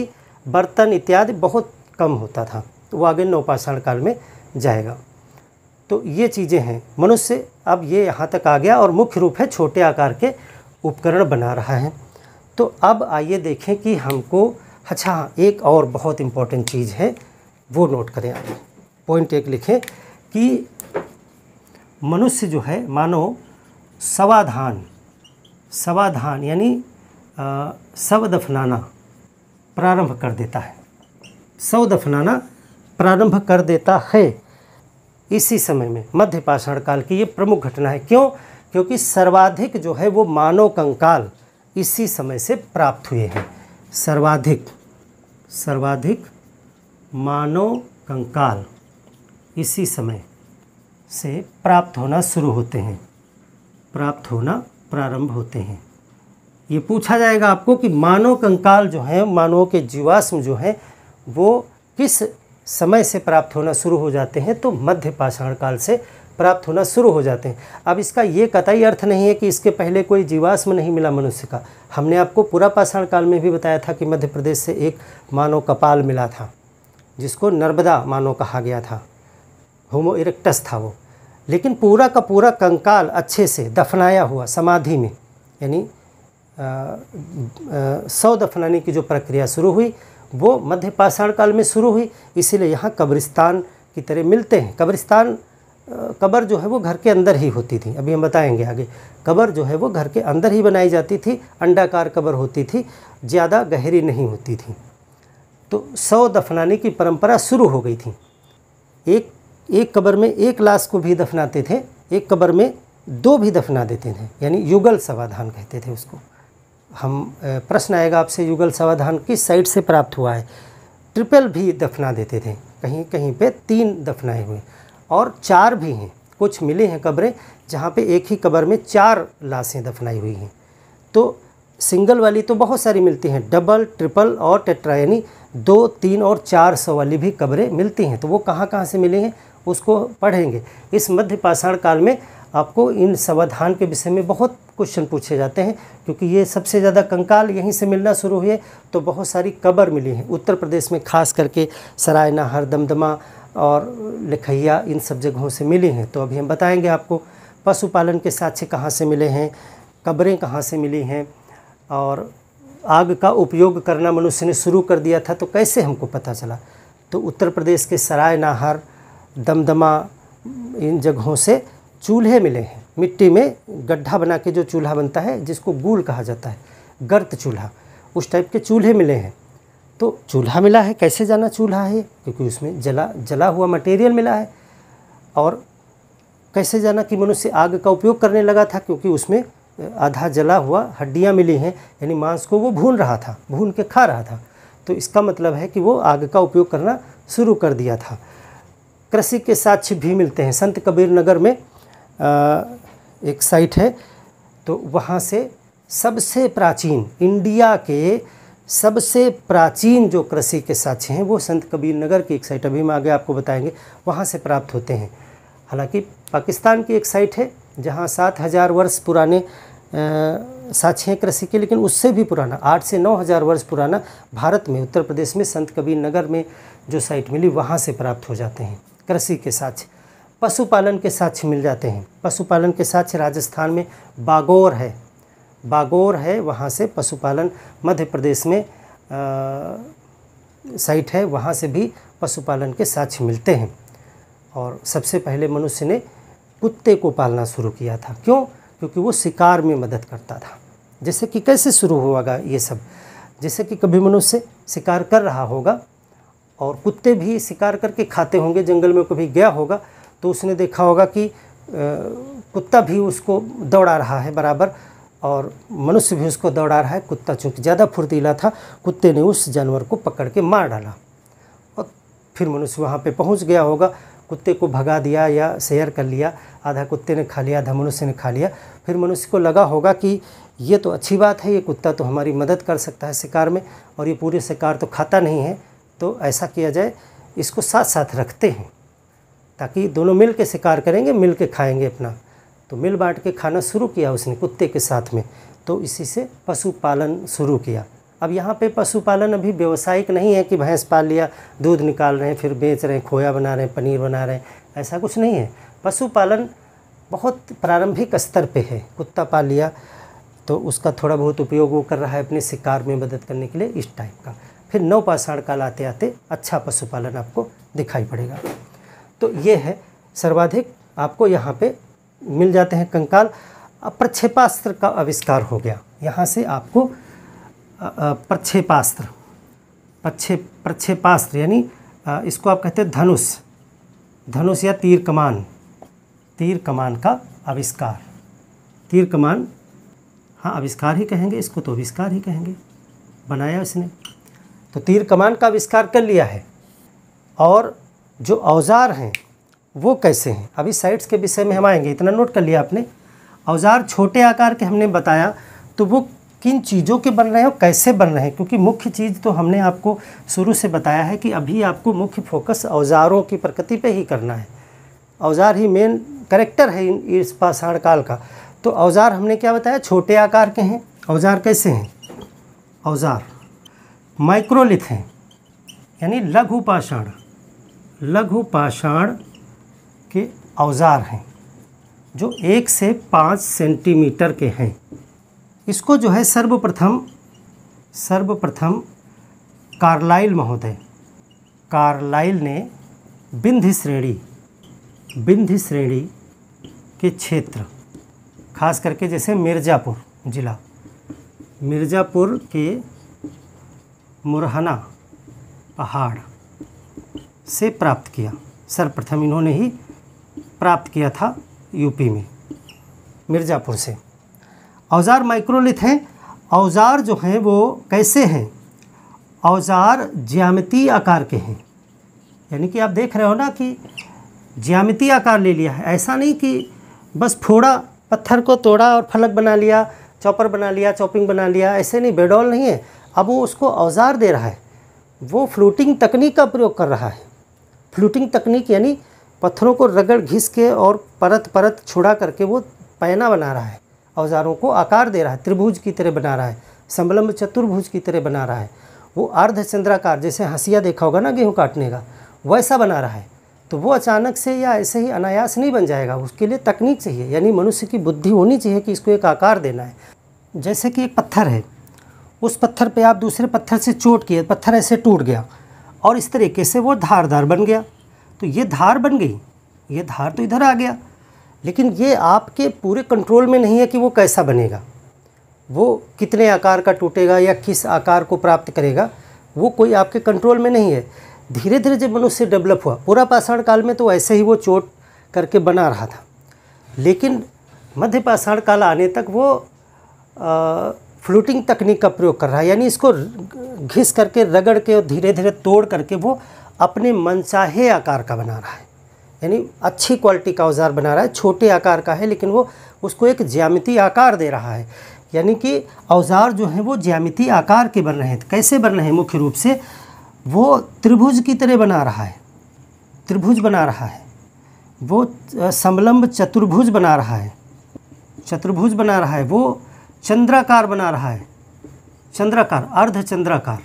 बर्तन इत्यादि बहुत कम होता था तो वो आगे नौपाषाण काल में जाएगा तो ये चीज़ें हैं मनुष्य अब ये यहाँ तक आ गया और मुख्य रूप है छोटे आकार के उपकरण बना रहा है तो अब आइए देखें कि हमको अच्छा एक और बहुत इम्पोर्टेंट चीज़ है वो नोट करें आप पॉइंट एक लिखें कि मनुष्य जो है मानो सवाधान सवाधान यानी सव दफनाना प्रारंभ कर देता है सव दफनाना प्रारंभ कर देता है इसी समय में मध्य पाषाण काल की ये प्रमुख घटना है क्यों क्योंकि सर्वाधिक जो है वो मानव कंकाल इसी समय से प्राप्त हुए हैं सर्वाधिक सर्वाधिक मानव कंकाल इसी समय से प्राप्त होना शुरू होते हैं प्राप्त होना प्रारंभ होते हैं ये पूछा जाएगा आपको कि मानव कंकाल जो हैं मानवों के जीवाश्म जो हैं वो किस समय से प्राप्त होना शुरू हो जाते हैं तो मध्य पाषाण काल से प्राप्त होना शुरू हो जाते हैं अब इसका ये कतई अर्थ नहीं है कि इसके पहले कोई जीवाश्म नहीं मिला मनुष्य का हमने आपको पूरा पाषाण काल में भी बताया था कि मध्य प्रदेश से एक मानव कपाल मिला था जिसको नर्मदा मानो कहा गया था होमो इरेक्टस था वो लेकिन पूरा का पूरा कंकाल अच्छे से दफनाया हुआ समाधि में यानी सौ दफनाने की जो प्रक्रिया शुरू हुई वो मध्य पाषाण काल में शुरू हुई इसीलिए यहाँ कब्रिस्तान की तरह मिलते हैं कब्रिस्तान कबर जो है वो घर के अंदर ही होती थी अभी हम बताएंगे आगे कबर जो है वो घर के अंदर ही बनाई जाती थी अंडाकार कबर होती थी ज़्यादा गहरी नहीं होती थी तो सौ दफनाने की परंपरा शुरू हो गई थी एक एक कब्र में एक लाश को भी दफनाते थे एक कब्र में दो भी दफना देते थे यानी युगल समाधान कहते थे उसको हम प्रश्न आएगा आपसे युगल समाधान किस साइड से प्राप्त हुआ है ट्रिपल भी दफना देते थे कहीं कहीं पे तीन दफनाए हुए और चार भी हैं कुछ मिले हैं कब्रें जहाँ पे एक ही कब्र में चार लाशें दफनाई हुई हैं तो सिंगल वाली तो बहुत सारी मिलती हैं डबल ट्रिपल और टेट्रा यानी दो तीन और चार सौ वाली भी कब्रें मिलती हैं तो वो कहाँ कहाँ से मिलेंगे उसको पढ़ेंगे इस मध्य पाषाण काल में आपको इन समाधान के विषय में बहुत क्वेश्चन पूछे जाते हैं क्योंकि ये सबसे ज़्यादा कंकाल यहीं से मिलना शुरू हुए तो बहुत सारी कबर मिली हैं उत्तर प्रदेश में खास करके सरायना हर दमदमा और लिखैया इन सब जगहों से मिली हैं तो अभी हम बताएंगे आपको पशुपालन के साक्ष्य कहाँ से मिले हैं कब्रें कहाँ से मिली हैं और आग का उपयोग करना मनुष्य ने शुरू कर दिया था तो कैसे हमको पता चला तो उत्तर प्रदेश के सराय नाहर दमदमा इन जगहों से चूल्हे मिले हैं मिट्टी में गड्ढा बना के जो चूल्हा बनता है जिसको गूल कहा जाता है गर्त चूल्हा उस टाइप के चूल्हे मिले हैं तो चूल्हा मिला है कैसे जाना चूल्हा है क्योंकि उसमें जला जला हुआ मटेरियल मिला है और कैसे जाना कि मनुष्य आग का उपयोग करने लगा था क्योंकि उसमें आधा जला हुआ हड्डियाँ मिली हैं यानी मांस को वो भून रहा था भून के खा रहा था तो इसका मतलब है कि वो आग का उपयोग करना शुरू कर दिया था कृषि के साक्ष्य भी मिलते हैं संत कबीर नगर में आ, एक साइट है तो वहाँ से सबसे प्राचीन इंडिया के सबसे प्राचीन जो कृषि के साक्ष्य हैं वो संत कबीर नगर की एक साइट अभी हम आगे आपको बताएंगे वहाँ से प्राप्त होते हैं हालांकि पाकिस्तान की एक साइट है जहाँ सात हज़ार वर्ष पुराने साक्षी कृषि के लेकिन उससे भी पुराना आठ से नौ हज़ार वर्ष पुराना भारत में उत्तर प्रदेश में संत कबीर नगर में जो साइट मिली वहाँ से प्राप्त हो जाते हैं कृषि के साक्ष्य पशुपालन के साक्ष्य मिल जाते हैं पशुपालन के साक्ष्य राजस्थान में बागौर है बागौर है वहाँ से पशुपालन मध्य प्रदेश में साइट है वहाँ से भी पशुपालन के साक्ष्य मिलते हैं और सबसे पहले मनुष्य ने कुत्ते को पालना शुरू किया था क्यों क्योंकि वो शिकार में मदद करता था जैसे कि कैसे शुरू होगा ये सब जैसे कि कभी मनुष्य शिकार कर रहा होगा और कुत्ते भी शिकार करके खाते होंगे जंगल में कभी गया होगा तो उसने देखा होगा कि कुत्ता भी उसको दौड़ा रहा है बराबर और मनुष्य भी उसको दौड़ा रहा है कुत्ता चूँकि ज़्यादा फुर्तीला था कुत्ते ने उस जानवर को पकड़ के मार डाला और फिर मनुष्य वहाँ पे पहुँच गया होगा कुत्ते को भगा दिया या शेयर कर लिया आधा कुत्ते ने खा लिया आधा मनुष्य ने खा लिया फिर मनुष्य को लगा होगा कि ये तो अच्छी बात है ये कुत्ता तो हमारी मदद कर सकता है शिकार में और ये पूरे शिकार तो खाता नहीं है तो ऐसा किया जाए इसको साथ साथ रखते हैं ताकि दोनों मिल के शिकार करेंगे मिल के खाएँगे अपना तो मिल बांट के खाना शुरू किया उसने कुत्ते के साथ में तो इसी से पशुपालन शुरू किया अब यहाँ पे पशुपालन अभी व्यवसायिक नहीं है कि भैंस पाल लिया दूध निकाल रहे हैं फिर बेच रहे हैं खोया बना रहे हैं पनीर बना रहे हैं ऐसा कुछ नहीं है पशुपालन बहुत प्रारंभिक स्तर पे है कुत्ता पाल लिया तो उसका थोड़ा बहुत उपयोग वो कर रहा है अपने शिकार में मदद करने के लिए इस टाइप का फिर नवपाषाण काल आते आते अच्छा पशुपालन आपको दिखाई पड़ेगा तो ये है सर्वाधिक आपको यहाँ पे मिल जाते हैं कंकाल प्रक्षेपास्त्र का आविष्कार हो गया यहाँ से आपको प्रक्षेपास्त्र प्रक्षेप प्रक्षेपास्त्र यानी इसको आप कहते हैं धनुष धनुष या तीर कमान तीर कमान का आविष्कार तीर कमान हाँ आविष्कार ही कहेंगे इसको तो आविष्कार ही कहेंगे बनाया इसने तो तीर कमान का आविष्कार कर लिया है और जो औजार हैं वो कैसे हैं अभी साइट्स के विषय में हम आएंगे इतना नोट कर लिया आपने औजार छोटे आकार के हमने बताया तो वो किन चीज़ों के बन रहे हैं और कैसे बन रहे हैं क्योंकि मुख्य चीज़ तो हमने आपको शुरू से बताया है कि अभी आपको मुख्य फोकस औजारों की प्रकृति पे ही करना है औजार ही मेन करेक्टर है इस पाषाण काल का तो औजार हमने क्या बताया छोटे आकार के हैं औजार कैसे हैं औजार माइक्रोलिथ हैं यानी लघु पाषाण लघु पाषाण के औजार हैं जो एक से पाँच सेंटीमीटर के हैं इसको जो है सर्वप्रथम सर्वप्रथम कार्लाइल महोदय कार्लाइल ने बिंध श्रेणी बिंध श्रेणी के क्षेत्र खास करके जैसे मिर्ज़ापुर ज़िला मिर्ज़ापुर के मुरहना पहाड़ से प्राप्त किया सर्वप्रथम इन्होंने ही प्राप्त किया था यूपी में मिर्ज़ापुर से औज़ार माइक्रोलिथ हैं औज़ार जो हैं वो कैसे हैं औज़ार ज्यामिति आकार के हैं यानी कि आप देख रहे हो ना कि ज्यामिति आकार ले लिया है ऐसा नहीं कि बस फोड़ा पत्थर को तोड़ा और फलक बना लिया चॉपर बना लिया चॉपिंग बना लिया ऐसे नहीं बेडॉल नहीं है अब वो उसको औजार दे रहा है वो फ्लूटिंग तकनीक का प्रयोग कर रहा है फ्लूटिंग तकनीक यानी पत्थरों को रगड़ घिस के और परत परत छुड़ा करके वो पैना बना रहा है औजारों को आकार दे रहा है त्रिभुज की तरह बना रहा है संबलम्ब चतुर्भुज की तरह बना रहा है वो अर्धचंद्राकार जैसे हंसिया देखा होगा ना गेहूँ काटने का वैसा बना रहा है तो वो अचानक से या ऐसे ही अनायास नहीं बन जाएगा उसके लिए तकनीक चाहिए यानी मनुष्य की बुद्धि होनी चाहिए कि इसको एक आकार देना है जैसे कि एक पत्थर है उस पत्थर पे आप दूसरे पत्थर से चोट किए पत्थर ऐसे टूट गया और इस तरीके से वो धारदार बन गया तो ये धार बन गई ये धार तो इधर आ गया लेकिन ये आपके पूरे कंट्रोल में नहीं है कि वो कैसा बनेगा वो कितने आकार का टूटेगा या किस आकार को प्राप्त करेगा वो कोई आपके कंट्रोल में नहीं है धीरे धीरे जब मनुष्य डेवलप हुआ पूरा पाषाण काल में तो ऐसे ही वो चोट करके बना रहा था लेकिन मध्य पाषाण काल आने तक वो आ, फ्लूटिंग तकनीक का प्रयोग कर रहा है यानी इसको घिस करके रगड़ के और धीरे धीरे तोड़ करके वो अपने मनचाहे आकार का बना रहा है यानी अच्छी क्वालिटी का औजार बना रहा है छोटे आकार का है लेकिन वो उसको एक ज्यामिति आकार दे रहा है यानी कि औजार जो हैं वो ज्यामिति आकार के बन रहे हैं कैसे बन रहे हैं मुख्य रूप से वो त्रिभुज की तरह बना रहा है त्रिभुज बना रहा है वो समलंब चतुर्भुज बना रहा है चतुर्भुज बना रहा है वो चंद्राकार बना रहा है चंद्राकार अर्ध चंद्राकार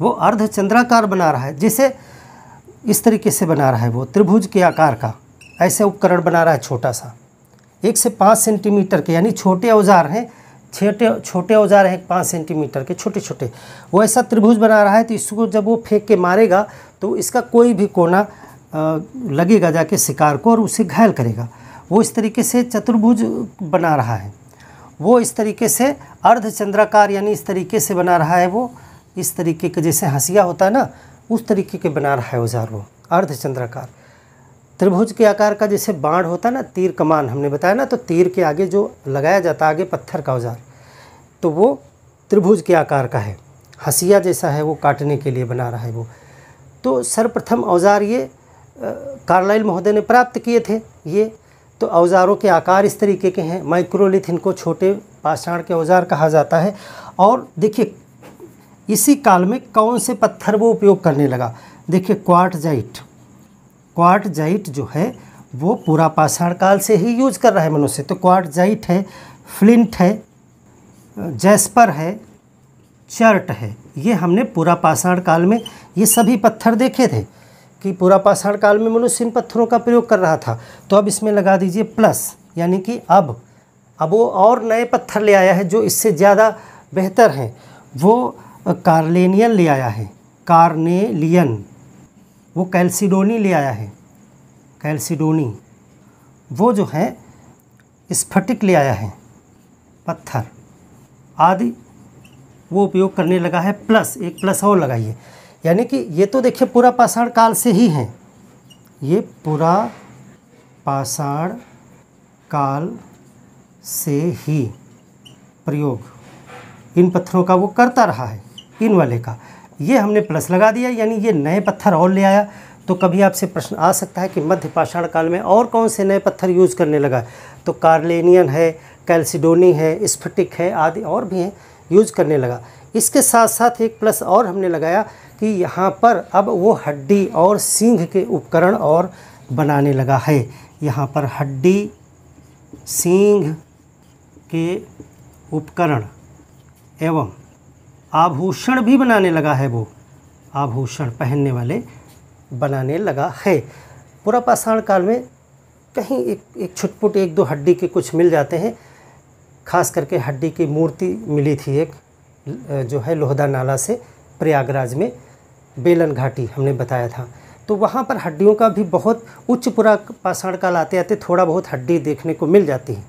वो अर्ध चंद्राकार बना रहा है जैसे इस तरीके से बना रहा है वो त्रिभुज के आकार का ऐसे उपकरण बना रहा है छोटा सा एक से पाँच सेंटीमीटर के यानी छोटे औजार हैं छोटे छोटे औजार हैं पाँच सेंटीमीटर के छोटे छोटे वो ऐसा त्रिभुज बना रहा है तो इसको जब वो फेंक के मारेगा तो इसका कोई भी कोना लगेगा जाके शिकार को और उसे घायल करेगा वो इस तरीके से चतुर्भुज बना रहा है वो इस तरीके से अर्धचंद्राकार यानी इस तरीके से बना रहा है वो इस तरीके का जैसे हंसिया होता है ना उस तरीके के बना रहा है औजार वो अर्धचंद्राकार त्रिभुज के आकार का जैसे बाढ़ होता है ना तीर कमान हमने बताया ना तो तीर के आगे जो लगाया जाता है आगे पत्थर का औजार तो वो त्रिभुज के आकार का है हसिया जैसा है वो काटने के लिए बना रहा है वो तो सर्वप्रथम औजार ये कार्लाइल महोदय ने प्राप्त किए थे ये तो औजारों के आकार इस तरीके के हैं माइक्रोलिथ इनको छोटे पाषाण के औजार कहा जाता है और देखिए इसी काल में कौन से पत्थर वो उपयोग करने लगा देखिए क्वार्ट जाइट क्वार्ट जाइट जो है वो पूरा पाषाण काल से ही यूज कर रहा है मनुष्य तो क्वार्ट जाइट है फ्लिंट है जैस्पर है चर्ट है ये हमने पूरा पाषाण काल में ये सभी पत्थर देखे थे कि पूरा पाषाण काल में मनुष्य इन पत्थरों का प्रयोग कर रहा था तो अब इसमें लगा दीजिए प्लस यानी कि अब अब वो और नए पत्थर ले आया है जो इससे ज़्यादा बेहतर हैं वो कार्लेनियन ले आया है कार्नेलियन वो कैल्सिडोनी ले आया है कैल्सिडोनी वो जो है स्फटिक ले आया है पत्थर आदि वो उपयोग करने लगा है प्लस एक प्लस और लगाइए यानी कि ये तो देखिए पूरा पाषाण काल से ही है ये पूरा पाषाण काल से ही प्रयोग इन पत्थरों का वो करता रहा है इन वाले का ये हमने प्लस लगा दिया यानी ये नए पत्थर और ले आया तो कभी आपसे प्रश्न आ सकता है कि मध्य पाषाण काल में और कौन से नए पत्थर यूज़ करने लगा तो कार्लेनियन है कैल्सिडोनी है स्फटिक है आदि और भी हैं यूज़ करने लगा इसके साथ साथ एक प्लस और हमने लगाया कि यहाँ पर अब वो हड्डी और सिंह के उपकरण और बनाने लगा है यहाँ पर हड्डी सिंह के उपकरण एवं आभूषण भी बनाने लगा है वो आभूषण पहनने वाले बनाने लगा है पूरा पाषाण काल में कहीं एक एक छुटपुट एक दो हड्डी के कुछ मिल जाते हैं खास करके हड्डी की मूर्ति मिली थी एक जो है लोहदा नाला से प्रयागराज में बेलन घाटी हमने बताया था तो वहाँ पर हड्डियों का भी बहुत उच्च पुरा पाषाण काल आते आते थोड़ा बहुत हड्डी देखने को मिल जाती है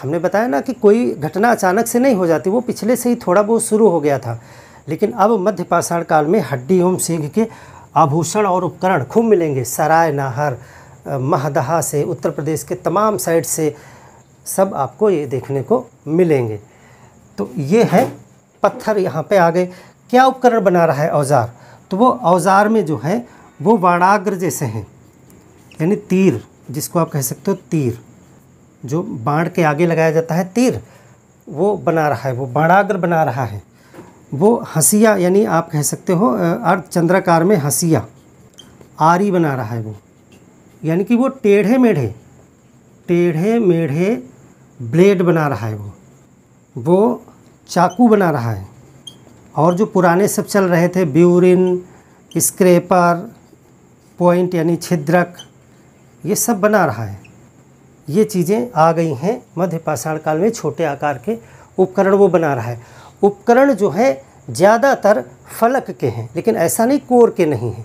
हमने बताया ना कि कोई घटना अचानक से नहीं हो जाती वो पिछले से ही थोड़ा बहुत शुरू हो गया था लेकिन अब मध्य पाषाण काल में हड्डी एवं सिंह के आभूषण और उपकरण खूब मिलेंगे सराय नाहर महदहा से उत्तर प्रदेश के तमाम साइड से सब आपको ये देखने को मिलेंगे तो ये है पत्थर यहाँ पे आ गए क्या उपकरण बना रहा है औजार तो वो औजार में जो है वो वाणाग्र जैसे हैं यानी तीर जिसको आप कह सकते हो तीर जो बाढ़ के आगे लगाया जाता है तीर वो बना रहा है वो बाणाग्र बना रहा है वो हसिया यानी आप कह सकते हो अर्ध चंद्राकार में हसिया आरी बना रहा है वो यानी कि वो टेढ़े मेढ़े टेढ़े मेढ़े ब्लेड बना रहा है वो वो चाकू बना रहा है और जो पुराने सब चल रहे थे ब्यूरिन स्क्रेपर पॉइंट यानी छिद्रक ये सब बना रहा है ये चीज़ें आ गई हैं मध्य पाषाण काल में छोटे आकार के उपकरण वो बना रहा है उपकरण जो है ज़्यादातर फलक के हैं लेकिन ऐसा नहीं कोर के नहीं हैं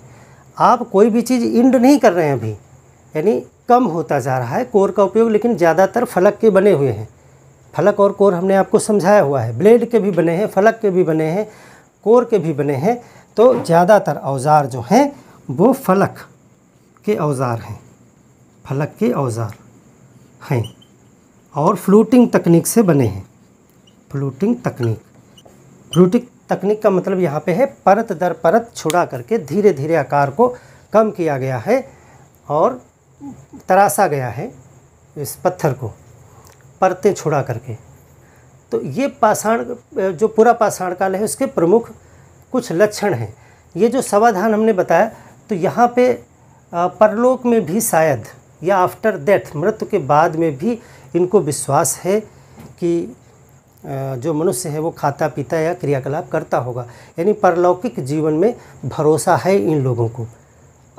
आप कोई भी चीज़ इंड नहीं कर रहे हैं अभी यानी कम होता जा रहा है कोर का उपयोग लेकिन ज़्यादातर फलक के बने हुए हैं फलक और कोर हमने आपको समझाया हुआ है ब्लेड के भी बने हैं फलक के भी बने हैं कोर के भी बने हैं तो ज़्यादातर औज़ार जो हैं वो फलक के औज़ार हैं फलक के औज़ार हैं और फ्लूटिंग तकनीक से बने हैं फ्लूटिंग तकनीक फ्लूटिंग तकनीक का मतलब यहाँ पे है परत दर परत छुड़ा करके धीरे धीरे आकार को कम किया गया है और तरासा गया है इस पत्थर को परतें छुड़ा करके तो ये पाषाण जो पूरा पाषाण काल है उसके प्रमुख कुछ लक्षण हैं ये जो सवाधान हमने बताया तो यहाँ पे परलोक में भी शायद या आफ्टर डेथ मृत्यु के बाद में भी इनको विश्वास है कि जो मनुष्य है वो खाता पीता या क्रियाकलाप करता होगा यानी परलौकिक जीवन में भरोसा है इन लोगों को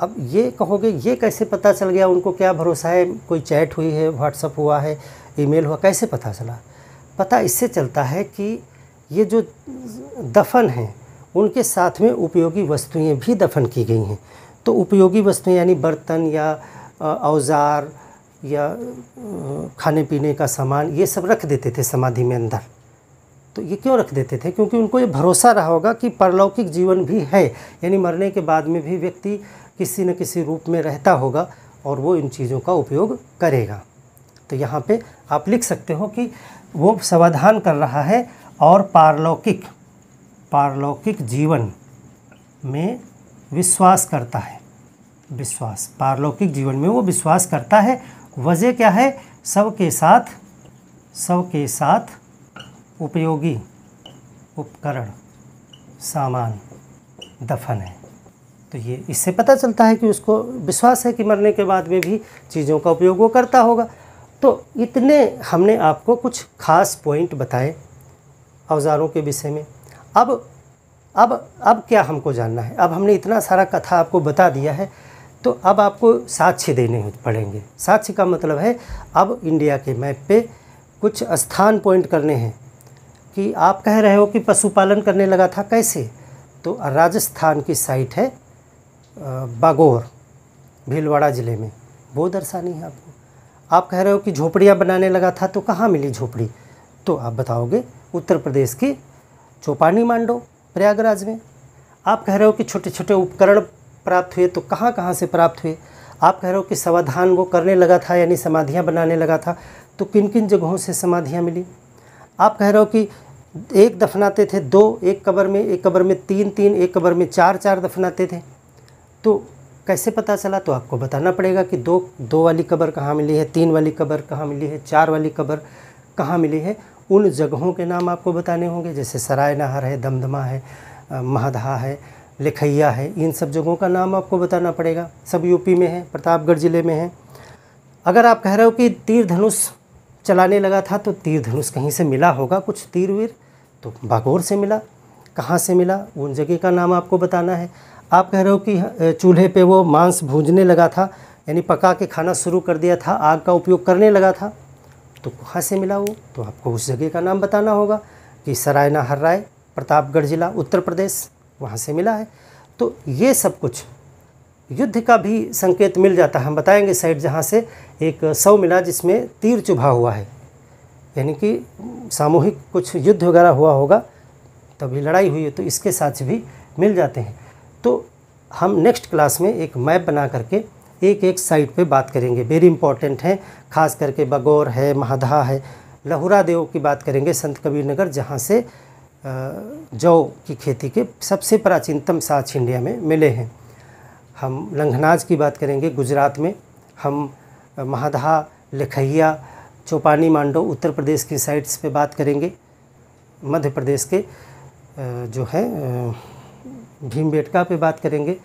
अब ये कहोगे ये कैसे पता चल गया उनको क्या भरोसा है कोई चैट हुई है व्हाट्सअप हुआ है ईमेल हुआ कैसे पता चला पता इससे चलता है कि ये जो दफन हैं उनके साथ में उपयोगी वस्तुएं भी दफन की गई हैं तो उपयोगी वस्तुएं यानी बर्तन या औज़ार या खाने पीने का सामान ये सब रख देते थे समाधि में अंदर तो ये क्यों रख देते थे क्योंकि उनको ये भरोसा रहा होगा कि परलौकिक जीवन भी है यानी मरने के बाद में भी व्यक्ति किसी न किसी रूप में रहता होगा और वो इन चीज़ों का उपयोग करेगा तो यहाँ पे आप लिख सकते हो कि वो समाधान कर रहा है और पारलौकिक पारलौकिक जीवन में विश्वास करता है विश्वास पारलौकिक जीवन में वो विश्वास करता है वजह क्या है सबके साथ सब के साथ उपयोगी उपकरण सामान दफन है तो ये इससे पता चलता है कि उसको विश्वास है कि मरने के बाद में भी चीज़ों का उपयोग वो करता होगा तो इतने हमने आपको कुछ खास पॉइंट बताए औजारों के विषय में अब अब अब क्या हमको जानना है अब हमने इतना सारा कथा आपको बता दिया है तो अब आपको साक्ष्य देने पड़ेंगे साक्ष्य का मतलब है अब इंडिया के मैप पे कुछ स्थान पॉइंट करने हैं कि आप कह रहे हो कि पशुपालन करने लगा था कैसे तो राजस्थान की साइट है बागोर भीलवाड़ा ज़िले में वो दर्शानी है आपको आप कह रहे हो कि झोपड़ियाँ बनाने लगा था तो कहाँ मिली झोपड़ी तो आप बताओगे उत्तर प्रदेश की चौपानी मांडो प्रयागराज में आप कह रहे हो कि छोटे छोटे उपकरण प्राप्त हुए तो कहाँ कहाँ से प्राप्त हुए आप कह रहे हो कि समाधान वो करने लगा था यानी समाधियाँ बनाने लगा था तो किन किन जगहों से समाधियाँ मिली आप कह रहे हो कि एक दफनाते थे दो एक कबर में एक कबर में तीन तीन एक कबर में चार चार दफनाते थे तो कैसे पता चला तो आपको बताना पड़ेगा कि दो दो वाली कबर कहाँ मिली है तीन वाली कबर कहाँ मिली है चार वाली कबर कहाँ मिली है उन जगहों के नाम आपको बताने होंगे जैसे सराय नहर है दमदमा है महाधा है लिखैया है इन सब जगहों का नाम आपको बताना पड़ेगा सब यूपी में है प्रतापगढ़ ज़िले में है अगर आप कह रहे हो कि तीर धनुष चलाने लगा था तो तीर धनुष कहीं से मिला होगा कुछ तीर वीर तो बागोर से मिला कहाँ से मिला उन जगह का नाम आपको बताना है आप कह रहे हो कि चूल्हे पे वो मांस भूंजने लगा था यानी पका के खाना शुरू कर दिया था आग का उपयोग करने लगा था तो कहाँ से मिला वो तो आपको उस जगह का नाम बताना होगा कि सरायना हर्राय प्रतापगढ़ ज़िला उत्तर प्रदेश वहाँ से मिला है तो ये सब कुछ युद्ध का भी संकेत मिल जाता है हम बताएंगे साइड जहाँ से एक सौ मिला जिसमें तीर चुभा हुआ है यानी कि सामूहिक कुछ युद्ध वगैरह हुआ होगा तभी लड़ाई हुई है तो इसके साथ भी मिल जाते हैं तो हम नेक्स्ट क्लास में एक मैप बना करके एक एक साइट पे बात करेंगे वेरी इंपॉर्टेंट है खास करके बगौर है महाधा है लहुरा देव की बात करेंगे संत कबीर नगर जहाँ से जौ की खेती के सबसे प्राचीनतम साक्ष इंडिया में मिले हैं हम लंघनाज की बात करेंगे गुजरात में हम महादहा लखैया चौपानी मांडो उत्तर प्रदेश की साइट्स पे बात करेंगे मध्य प्रदेश के जो है भीमबेटका पे बात करेंगे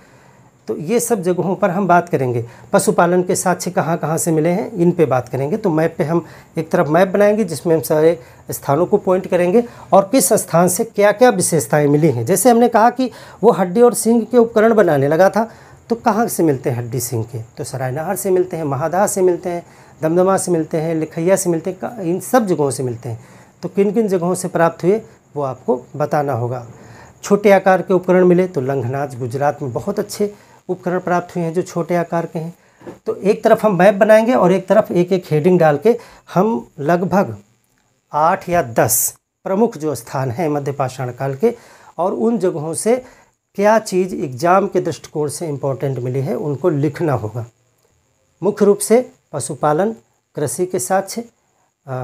तो ये सब जगहों पर हम बात करेंगे पशुपालन के साक्ष्य कहाँ कहाँ से मिले हैं इन पे बात करेंगे तो मैप पे हम एक तरफ मैप बनाएंगे जिसमें हम सारे स्थानों को पॉइंट करेंगे और किस स्थान से क्या क्या विशेषताएं मिली हैं जैसे हमने कहा कि वो हड्डी और सिंह के उपकरण बनाने लगा था तो कहाँ से मिलते हैं हड्डी सिंह के तो सरायनहार से मिलते हैं महादाह से मिलते हैं दमदमा से मिलते हैं लिखैया से मिलते हैं इन सब जगहों से मिलते हैं तो किन किन जगहों से प्राप्त हुए वो आपको बताना होगा छोटे आकार के उपकरण मिले तो लंघनाज गुजरात में बहुत अच्छे उपकरण प्राप्त हुए हैं जो छोटे आकार के हैं तो एक तरफ हम मैप बनाएंगे और एक तरफ एक एक हेडिंग डाल के हम लगभग आठ या दस प्रमुख जो स्थान हैं मध्य पाषाण काल के और उन जगहों से क्या चीज़ एग्ज़ाम के दृष्टिकोण से इम्पोर्टेंट मिली है उनको लिखना होगा मुख्य रूप से पशुपालन कृषि के साथ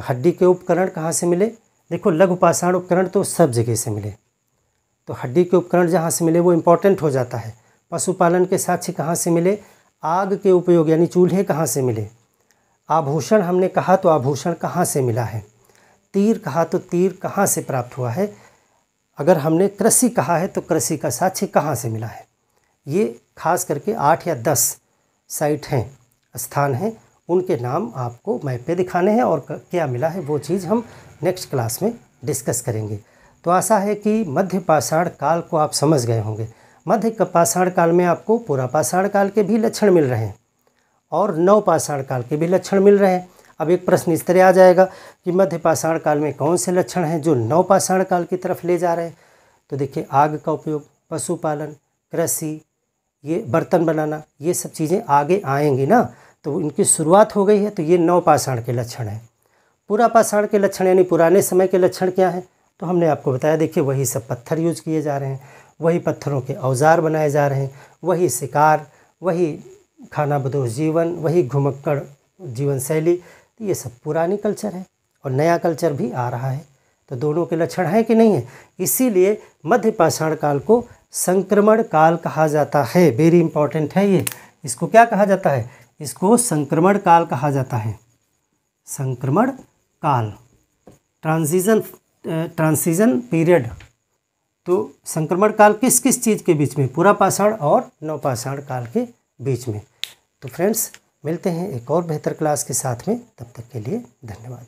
हड्डी के उपकरण कहाँ से मिले देखो लघु पाषाण उपकरण तो सब जगह से मिले तो हड्डी के उपकरण जहाँ से मिले वो इम्पोर्टेंट हो जाता है पशुपालन के साक्ष्य कहाँ से मिले आग के उपयोग यानी चूल्हे कहाँ से मिले आभूषण हमने कहा तो आभूषण कहाँ से मिला है तीर कहा तो तीर कहाँ से प्राप्त हुआ है अगर हमने कृषि कहा है तो कृषि का साक्ष्य कहाँ से मिला है ये खास करके आठ या दस साइट हैं स्थान हैं उनके नाम आपको मैप पे दिखाने हैं और क्या मिला है वो चीज़ हम नेक्स्ट क्लास में डिस्कस करेंगे तो आशा है कि मध्य पाषाण काल को आप समझ गए होंगे मध्य पाषाण काल में आपको पूरा पाषाण काल के भी लक्षण मिल रहे हैं और नव पाषाण काल के भी लक्षण मिल रहे हैं अब एक प्रश्न इस तरह आ जाएगा कि मध्य पाषाण काल में कौन से लक्षण हैं जो नव पाषाण काल की तरफ ले जा रहे हैं तो देखिए आग का उपयोग पशुपालन कृषि ये बर्तन बनाना ये सब चीज़ें आगे आएंगी ना तो इनकी शुरुआत हो गई है तो ये नव पाषाण के लक्षण हैं पूरा पाषाण के लक्षण यानी पुराने समय के लक्षण क्या हैं तो हमने आपको बताया देखिए वही सब पत्थर यूज किए जा रहे हैं वही पत्थरों के औजार बनाए जा रहे हैं वही शिकार वही खाना बदोश जीवन वही घुमक्कड़ जीवन शैली तो ये सब पुरानी कल्चर है और नया कल्चर भी आ रहा है तो दोनों के लक्षण हैं कि नहीं है इसीलिए मध्य पाषाण काल को संक्रमण काल कहा जाता है वेरी इंपॉर्टेंट है ये इसको क्या कहा जाता है इसको संक्रमण काल कहा जाता है संक्रमण काल ट्रांजिजन ट्रांसिजन पीरियड तो संक्रमण काल किस किस चीज़ के बीच में पूरा पाषाण और नवपाषाण काल के बीच में तो फ्रेंड्स मिलते हैं एक और बेहतर क्लास के साथ में तब तक के लिए धन्यवाद